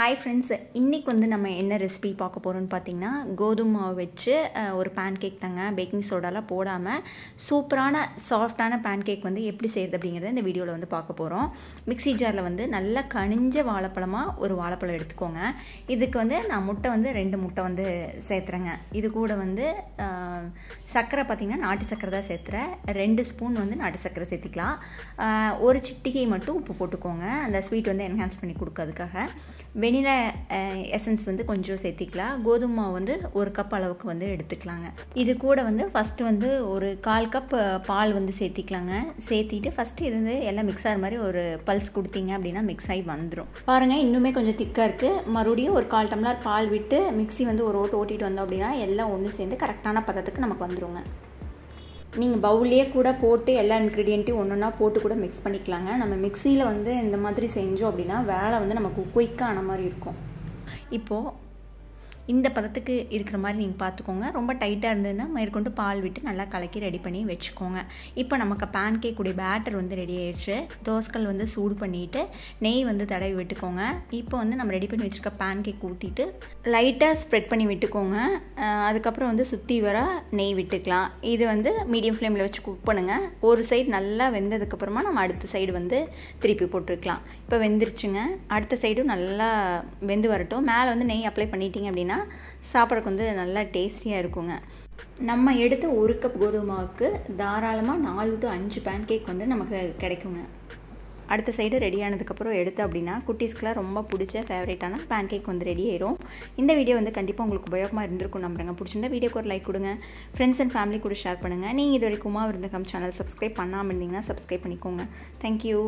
hi friends இன்றைக்கி வந்து நம்ம என்ன ரெசிபி பார்க்க போகிறோன்னு பார்த்தீங்கன்னா கோதுமை மாவு வச்சு ஒரு பேன் கேக் தாங்க பேக்கிங் சோடாலாம் போடாமல் சூப்பரான சாஃப்டான பேன் கேக் வந்து எப்படி செய்கிறது அப்படிங்கிறத இந்த வீடியோவில் வந்து பார்க்க போகிறோம் மிக்சி ஜாரில் வந்து நல்லா கனிஞ்ச வாழைப்பழமாக ஒரு வாழைப்பழம் எடுத்துக்கோங்க இதுக்கு வந்து நான் முட்டை வந்து ரெண்டு முட்டை வந்து சேர்த்துறேங்க இது கூட வந்து சர்க்கரை பார்த்திங்கன்னா நாட்டு சர்க்கரை தான் சேர்த்துறேன் ரெண்டு ஸ்பூன் வந்து நாட்டு சர்க்கரை சேர்த்திக்கலாம் ஒரு சிட்டிகை மட்டும் உப்பு போட்டுக்கோங்க அந்த ஸ்வீட் வந்து என்ஹான்ஸ் பண்ணி கொடுக்கறதுக்காக வெனிலா எசன்ஸ் வந்து கொஞ்சம் சேர்த்திக்கலாம் கோதுமை மாவு வந்து ஒரு கப் அளவுக்கு வந்து எடுத்துக்கலாங்க இது கூட வந்து ஃபஸ்ட்டு வந்து ஒரு கால் கப் பால் வந்து சேர்த்திக்கலாங்க சேர்த்திட்டு ஃபஸ்ட்டு இது வந்து எல்லாம் மிக்ஸ் ஆகிற மாதிரி ஒரு பல்ஸ் கொடுத்தீங்க அப்படின்னா மிக்ஸ் ஆகி வந்துடும் பாருங்கள் இன்னுமே கொஞ்சம் திக்காக இருக்குது மறுபடியும் ஒரு கால் டம்ளர் பால் விட்டு மிக்ஸி வந்து ஒரு ஓட்டு ஓட்டிட்டு வந்தோம் அப்படின்னா எல்லாம் ஒன்று சேர்ந்து கரெக்டான பதத்துக்கு நமக்கு வந்துடுங்க நீங்கள் பவுலே கூட போட்டு எல்லா இன்க்ரீடியண்ட்டையும் ஒன்று ஒன்றா போட்டு கூட மிக்ஸ் பண்ணிக்கலாங்க நம்ம மிக்சியில் வந்து இந்த மாதிரி செஞ்சோம் அப்படின்னா வேலை வந்து நமக்கு குயிக்காக ஆன மாதிரி இருக்கும் இப்போது இந்த பதத்துக்கு இருக்கிற மாதிரி நீங்கள் பார்த்துக்கோங்க ரொம்ப டைட்டாக இருந்ததுன்னா மேற்கொண்டு பால் விட்டு நல்லா கலக்கி ரெடி பண்ணி வச்சுக்கோங்க இப்போ நமக்கு பேன் கேக் உடைய பேட்டர் வந்து ரெடி ஆயிடுச்சு தோசைக்கல் வந்து சூடு பண்ணிவிட்டு நெய் வந்து தடவி விட்டுக்கோங்க இப்போ வந்து நம்ம ரெடி பண்ணி வச்சுருக்க பேன் கேக் ஊற்றிட்டு லைட்டாக ஸ்ப்ரெட் பண்ணி விட்டுக்கோங்க அதுக்கப்புறம் வந்து சுற்றி வர நெய் விட்டுக்கலாம் இது வந்து மீடியம் ஃப்ளேமில் வச்சு குக் பண்ணுங்கள் ஒரு சைடு நல்லா வெந்ததுக்கப்புறமா நம்ம அடுத்த சைடு வந்து திருப்பி போட்டுருக்கலாம் இப்போ வெந்துருச்சுங்க அடுத்த சைடும் நல்லா வெந்து வரட்டும் மேலே வந்து நெய் அப்ளை பண்ணிட்டீங்க அப்படின்னா அப்படின்னா சாப்பிட்றதுக்கு வந்து நல்லா டேஸ்டியாக இருக்குங்க நம்ம எடுத்த ஒரு கப் கோதுமாவுக்கு தாராளமாக நாலு டு அஞ்சு பேன் கேக் வந்து நமக்கு கிடைக்குங்க அடுத்த சைடு ரெடி ஆனதுக்கப்புறம் எடுத்து அப்படின்னா குட்டீஸ்க்கெலாம் ரொம்ப பிடிச்ச ஃபேவரேட்டான பேன் கேக் வந்து ரெடி ஆயிரும் இந்த வீடியோ வந்து கண்டிப்பாக உங்களுக்கு உபயோகமாக இருந்திருக்கும் நம்புறேங்க பிடிச்சிருந்தா வீடியோக்கு ஒரு லைக் கொடுங்க ஃப்ரெண்ட்ஸ் அண்ட் ஃபேமிலி கூட ஷேர் பண்ணுங்கள் நீங்கள் இது வரைக்கும் விருந்தகம் சேனல் சப்ஸ்கிரைப் பண்ணாமல் இருந்தீங்கன்னா சப்ஸ்கிரைப் பண்ணிக்கோங்க தேங்க்யூ